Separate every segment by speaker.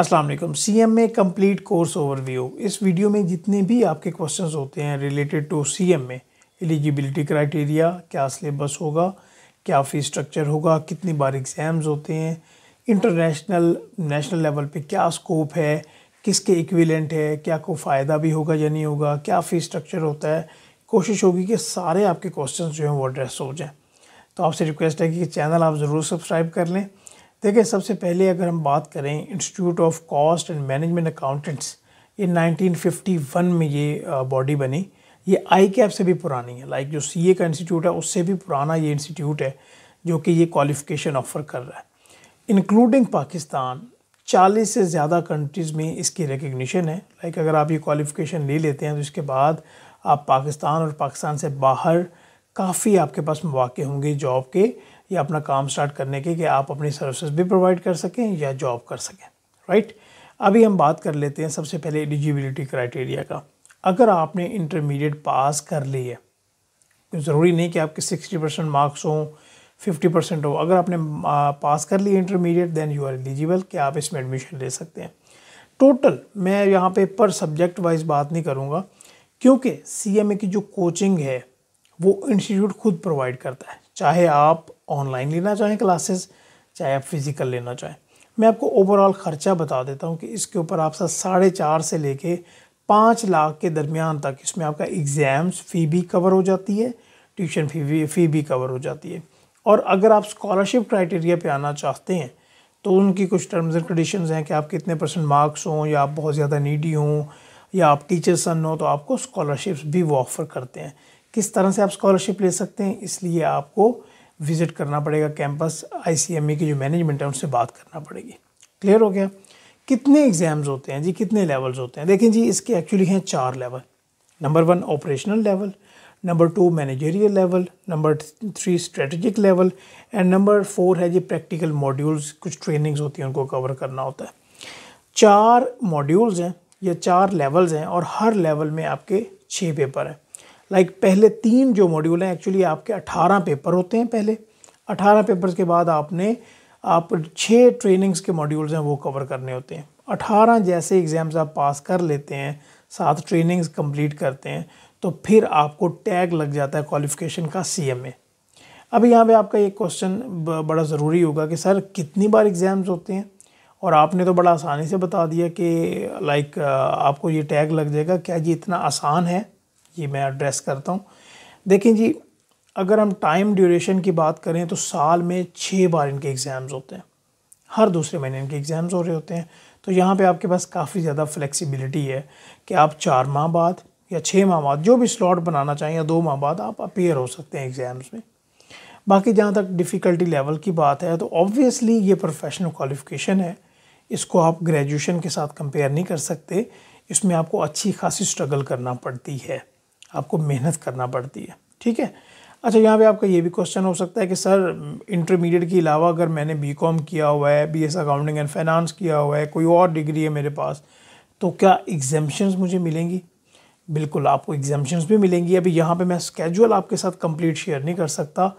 Speaker 1: Aslam C M A complete course overview इस video में जितने भी आपके क्वेश्चंस होते हैं related to C M A eligibility criteria क्या सिलेबस होगा क्या फीस स्ट्रक्चर होगा कितनी बार एग्ज़ाम्स होते हैं इंटरनेशनल नेशनल लेवल पे क्या स्कोप है किसके इक्विलेंट है क्या को फ़ायदा भी होगा या नहीं होगा क्या फीस स्ट्रक्चर होता है कोशिश होगी कि सारे आपके क्वेश्चन जो हैं वो एड्रेस हो जाएँ तो आपसे रिक्वेस्ट है कि चैनल आप ज़रूर सब्सक्राइब कर लें देखिए सबसे पहले अगर हम बात करें institute of cost and management accountants ये 1951 में ये बॉडी बनी ये आई कैप से भी पुरानी है लाइक जो सी ए का इंस्टीट्यूट है उससे भी पुराना ये इंस्टीट्यूट है जो कि ये क्वालिफिकेशन ऑफर कर रहा है इंक्लूडिंग पाकिस्तान 40 से ज़्यादा कंट्रीज़ में इसकी रिकग्निशन है लाइक अगर आप ये क्वालिफिकेशन ले लेते हैं तो इसके बाद आप पाकिस्तान और पाकिस्तान से बाहर काफ़ी आपके पास मौाक़े होंगे जॉब के या अपना काम स्टार्ट करने की कि आप अपनी सर्विसेज भी प्रोवाइड कर सकें या जॉब कर सकें राइट अभी हम बात कर लेते हैं सबसे पहले एलिजिबिलिटी क्राइटेरिया का अगर आपने इंटरमीडिएट पास कर ली है तो ज़रूरी नहीं कि आपके सिक्सटी परसेंट मार्क्स हों फिफ्टी परसेंट हो अगर आपने पास कर ली intermediate then you are eligible कि आप इसमें एडमिशन ले सकते हैं टोटल मैं यहाँ पे पर सब्जेक्ट वाइज बात नहीं करूँगा क्योंकि सी की जो कोचिंग है वो इंस्टीट्यूट खुद प्रोवाइड करता है चाहे आप ऑनलाइन लेना चाहें क्लासेस चाहे आप फिज़िकल लेना चाहें मैं आपको ओवरऑल ख़र्चा बता देता हूँ कि इसके ऊपर आप साढ़े चार से लेके पाँच लाख के दरमियान तक इसमें आपका एग्ज़ाम्स फ़ी भी कवर हो जाती है ट्यूशन फ़ी भी फ़ी भी कवर हो जाती है और अगर आप स्कॉलरशिप क्राइटेरिया पे आना चाहते हैं तो उनकी कुछ टर्म्स एंड कंडीशंस हैं कि आप कितने परसेंट मार्क्स हों या आप बहुत ज़्यादा नीडी हों या आप टीचर सन हो तो आपको स्कॉलरशिप्स भी वो ऑफ़र करते हैं किस तरह से आप स्कॉलरशिप ले सकते हैं इसलिए आपको विज़िट करना पड़ेगा कैंपस आई e की जो मैनेजमेंट है उनसे बात करना पड़ेगी क्लियर हो गया कितने एग्ज़ाम्स होते हैं जी कितने लेवल्स होते हैं देखें जी इसके एक्चुअली हैं चार level number one operational level number two managerial level number three strategic level and number four है जी प्रैक्टिकल मॉड्यूल्स कुछ ट्रेनिंग्स होती हैं उनको कवर करना होता है चार मॉड्यूल्स हैं या चार लेवल्स हैं और हर लेवल में आपके छः पेपर हैं लाइक like पहले तीन जो मॉड्यूल हैं एक्चुअली आपके अठारह पेपर होते हैं पहले अठारह पेपर्स के बाद आपने आप छः ट्रेनिंग्स के मॉड्यूल्स हैं वो कवर करने होते हैं अठारह जैसे एग्ज़ाम्स आप पास कर लेते हैं सात ट्रेनिंग्स कंप्लीट करते हैं तो फिर आपको टैग लग जाता है क्वालिफिकेशन का सी एम ए अभी यहाँ पे आपका एक क्वेश्चन बड़ा ज़रूरी होगा कि सर कितनी बार एग्ज़ाम्स होते हैं और आपने तो बड़ा आसानी से बता दिया कि लाइक आपको ये टैग लग जाएगा क्या जी इतना आसान है ये मैं एड्रेस करता हूँ देखें जी अगर हम टाइम ड्यूरेशन की बात करें तो साल में छः बार इनके एग्ज़ाम्स होते हैं हर दूसरे महीने इनके एग्ज़ाम्स हो रहे होते हैं तो यहाँ पे आपके पास काफ़ी ज़्यादा फ्लेक्सिबिलिटी है कि आप चार माह बाद या छः माह बाद जो भी स्लॉट बनाना चाहें या दो माह बाद आप अपेयर हो सकते हैं एग्ज़ाम्स में बाकी जहाँ तक डिफ़िकल्टी लेवल की बात है तो ऑब्वियसली ये प्रोफेशनल क्वालिफिकेशन है इसको आप ग्रेजुएशन के साथ कंपेयर नहीं कर सकते इसमें आपको अच्छी खासी स्ट्रगल करना पड़ती है आपको मेहनत करना पड़ती है ठीक है अच्छा यहाँ पे आपका ये भी क्वेश्चन हो सकता है कि सर इंटरमीडिएट के अलावा अगर मैंने बी कॉम किया हुआ है B S accounting and finance किया हुआ है कोई और डिग्री है मेरे पास तो क्या एग्जामेशन मुझे मिलेंगी बिल्कुल आपको एग्जामेशन भी मिलेंगी अभी यहाँ पे मैं स्केजुअल आपके साथ कंप्लीट शेयर नहीं कर सकता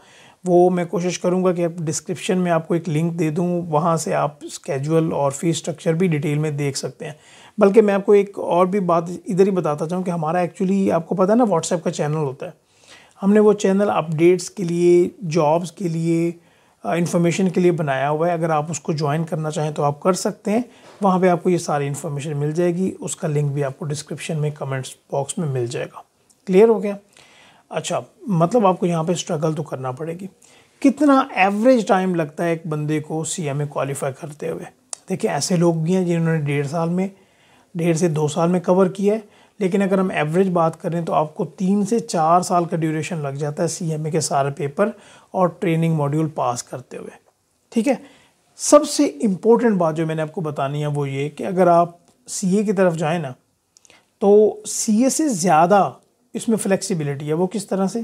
Speaker 1: वो मैं कोशिश करूँगा कि आप डिस्क्रिप्शन में आपको एक लिंक दे दूँ वहाँ से आप स्केजुअल और फीस स्ट्रक्चर भी डिटेल में देख सकते हैं बल्कि मैं आपको एक और भी बात इधर ही बताता चाहूँ कि हमारा एक्चुअली आपको पता है ना व्हाट्सएप का चैनल होता है हमने वो चैनल अपडेट्स के लिए जॉब्स के लिए इन्फॉर्मेशन के लिए बनाया हुआ है अगर आप उसको ज्वाइन करना चाहें तो आप कर सकते हैं वहाँ पे आपको ये सारी इन्फॉर्मेशन मिल जाएगी उसका लिंक भी आपको डिस्क्रिप्शन में कमेंट्स बॉक्स में मिल जाएगा क्लियर हो गया अच्छा मतलब आपको यहाँ पे स्ट्रगल तो करना पड़ेगी कितना एवरेज टाइम लगता है एक बंदे को सी एम क्वालिफाई करते हुए देखिए ऐसे लोग भी हैं जिन्होंने डेढ़ साल में डेढ़ से दो साल में कवर किया है लेकिन अगर हम एवरेज बात करें तो आपको तीन से चार साल का ड्यूरेशन लग जाता है सी के सारे पेपर और ट्रेनिंग मॉड्यूल पास करते हुए ठीक है सबसे इम्पोर्टेंट बात जो मैंने आपको बतानी है वो ये कि अगर आप सी की तरफ जाएँ ना तो सी से ज़्यादा इसमें फ्लेक्सिबिलिटी है वो किस तरह से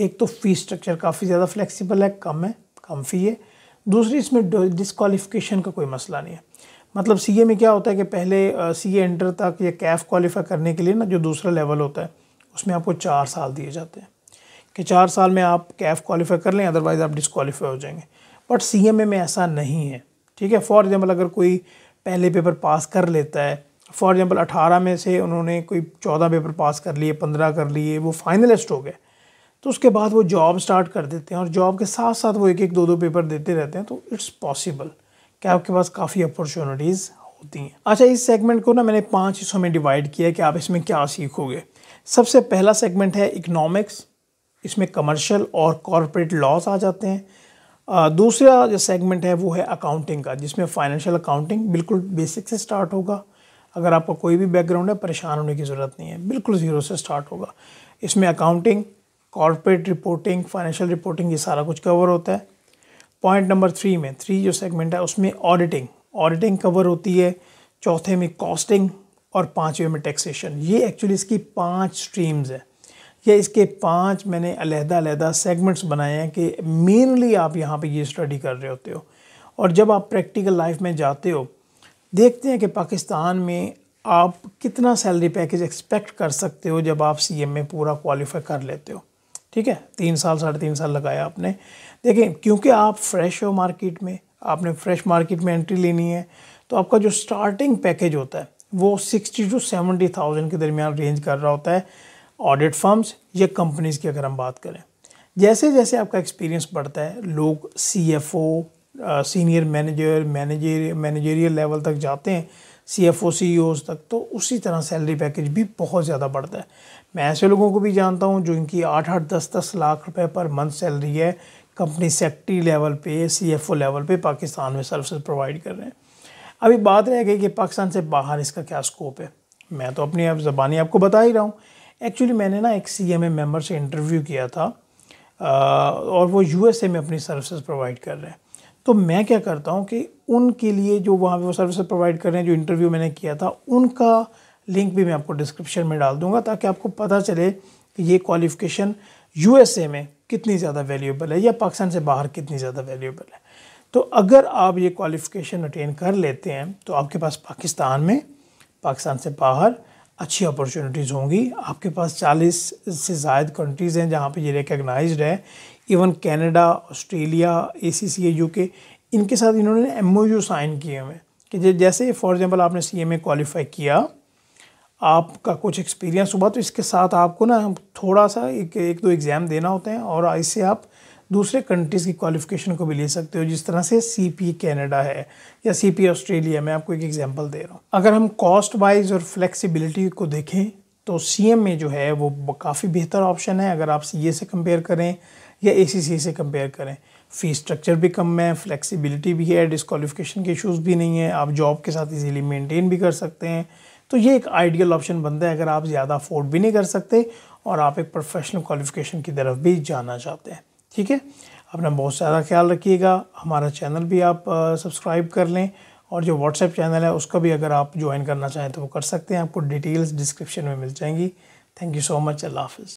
Speaker 1: एक तो फ़ी स्ट्रक्चर काफ़ी ज़्यादा फ्लेक्सिबल है कम है कम फ़ी है दूसरी इसमें डिसक्वालिफिकेशन का कोई मसला नहीं है मतलब सी में क्या होता है कि पहले सी एंटर तक या कैफ क्वालिफाई करने के लिए ना जो दूसरा लेवल होता है उसमें आपको चार साल दिए जाते हैं कि चार साल में आप कैफ क्वालिफाई कर लें अदरवाइज़ आप डिसकॉलीफाई हो जाएंगे बट सी में ऐसा नहीं है ठीक है फॉर एग्ज़ाम्पल अगर कोई पहले पेपर पास कर लेता है फॉर एग्ज़ाम्पल अठारह में से उन्होंने कोई चौदह पेपर पास कर लिए पंद्रह कर लिए वो फाइनलिस्ट हो गए तो उसके बाद वो जॉब स्टार्ट कर देते हैं और जॉब के साथ साथ वो एक एक दो दो पेपर देते रहते हैं तो इट्स पॉसिबल कि आपके पास काफ़ी अपॉर्चुनिटीज़ होती हैं अच्छा इस सेगमेंट को ना मैंने पाँच हिस्सों में डिवाइड किया है कि आप इसमें क्या सीखोगे सबसे पहला सेगमेंट है इकनॉमिक्स इसमें कमर्शियल और कॉरपोरेट लॉस आ जाते हैं दूसरा जो सेगमेंट है वो है अकाउंटिंग का जिसमें फाइनेंशियल अकाउंटिंग बिल्कुल बेसिक से स्टार्ट होगा अगर आपका कोई भी बैकग्राउंड है परेशान होने की ज़रूरत नहीं है बिल्कुल ज़ीरो से स्टार्ट होगा इसमें accounting corporate reporting financial reporting ये सारा कुछ कवर होता है पॉइंट नंबर थ्री में थ्री जो सेगमेंट है उसमें ऑडिटिंग ऑडिटिंग कवर होती है चौथे में कॉस्टिंग और पाँचवें में टैक्सेशन ये एक्चुअली इसकी पाँच स्ट्रीम्स हैं या इसके पाँच मैंने अलहदा अलहदा सेगमेंट्स बनाए हैं कि मेनली आप यहाँ पर ये स्टडी कर रहे होते हो और जब आप प्रैक्टिकल लाइफ में जाते हो देखते हैं कि पाकिस्तान में आप कितना सैलरी पैकेज एक्सपेक्ट कर सकते हो जब आप सी एम में पूरा क्वालिफाई कर लेते हो ठीक है तीन साल साढ़े तीन साल लगाया आपने देखें क्योंकि आप फ्रेश हो मार्केट में आपने फ्रेश मार्केट में एंट्री लेनी है तो आपका जो स्टार्टिंग पैकेज होता है वो सिक्सटी टू सेवेंटी थाउजेंड के दरमियान रेंज कर रहा होता है ऑडिट फर्म्स या कंपनीज की अगर हम बात करें जैसे जैसे आपका एक्सपीरियंस बढ़ता है लोग C F O senior manager manager managerial level तक जाते हैं सी एफ ओ सी ओज तक तो उसी तरह सैलरी पैकेज भी बहुत ज़्यादा बढ़ता है मैं ऐसे लोगों को भी जानता हूँ जो इनकी आठ आठ दस दस लाख रुपए पर मंथ सैलरी है कंपनी सेक्रेटरी लेवल पे सी एफ ओ लेवल पे पाकिस्तान में सर्विसेज प्रोवाइड कर रहे हैं अभी बात रह गई कि पाकिस्तान से बाहर इसका क्या स्कोप है मैं तो अपनी आप ज़बानी आपको बता ही रहा हूँ एक्चुअली मैंने ना एक सी एम ए मेम्बर से इंटरव्यू किया था आ, और वो यू एस ए में अपनी सर्विसेज प्रोवाइड कर रहे हैं तो मैं क्या करता हूँ कि उनके लिए जो वहाँ पे सर्विस प्रोवाइड कर रहे हैं जो इंटरव्यू मैंने किया था उनका लिंक भी मैं आपको डिस्क्रिप्शन में डाल दूँगा ताकि आपको पता चले कि ये क्वालिफ़िकेशन यूएसए में कितनी ज़्यादा वैल्यूबल है या पाकिस्तान से बाहर कितनी ज़्यादा वैल्यूबल है तो अगर आप ये क्वालिफ़िकेशन अटेन कर लेते हैं तो आपके पास पाकिस्तान में पाकिस्तान से बाहर अच्छी अपॉर्चुनिटीज़ होंगी आपके पास 40 से जायद कंट्रीज़ हैं जहाँ पे ये रिकगनाइज है even Canada Australia A C C U K इनके साथ इन्होंने एम ओ यू साइन किए हुए कि जैसे फॉर एग्ज़ाम्पल आपने सी एम ए क्वालिफाई किया आपका कुछ एक्सपीरियंस हुआ तो इसके साथ आपको ना थोड़ा सा एक एक दो एग्ज़ाम देना होते हैं और इससे आप दूसरे कंट्रीज़ की क्वालिफिकेशन को भी ले सकते हो जिस तरह से सी पी कैनेडा है या सी पी ऑस्ट्रेलिया मैं आपको एक एग्जाम्पल दे रहा हूँ अगर हम कॉस्ट वाइज और फ्लेक्सिबिलिटी को देखें तो सी एम ए जो है वो काफ़ी बेहतर ऑप्शन है अगर आप सी ए से कंपेयर करें या ए सी सी से कंपेयर करें फीस स्ट्रक्चर भी कम है फ्लेक्सिबिलिटी भी है डिसक्वालिफिकेशन के इशूज़ भी नहीं है आप जॉब के साथ इजीली मेंटेन भी कर सकते हैं तो ये एक आइडियल ऑप्शन बनता है अगर आप ज़्यादा अफोर्ड भी नहीं कर सकते और आप एक प्रोफेशनल क्वालिफिकेशन की तरफ भी जाना चाहते हैं ठीक है अपना बहुत सारा ख्याल रखिएगा हमारा चैनल भी आप सब्सक्राइब कर लें और जो व्हाट्सएप चैनल है उसका भी अगर आप ज्वाइन करना चाहें तो वो कर सकते हैं आपको डिटेल्स डिस्क्रिप्शन में मिल जाएंगी थैंक यू सो मच अल्लाह हाफिज़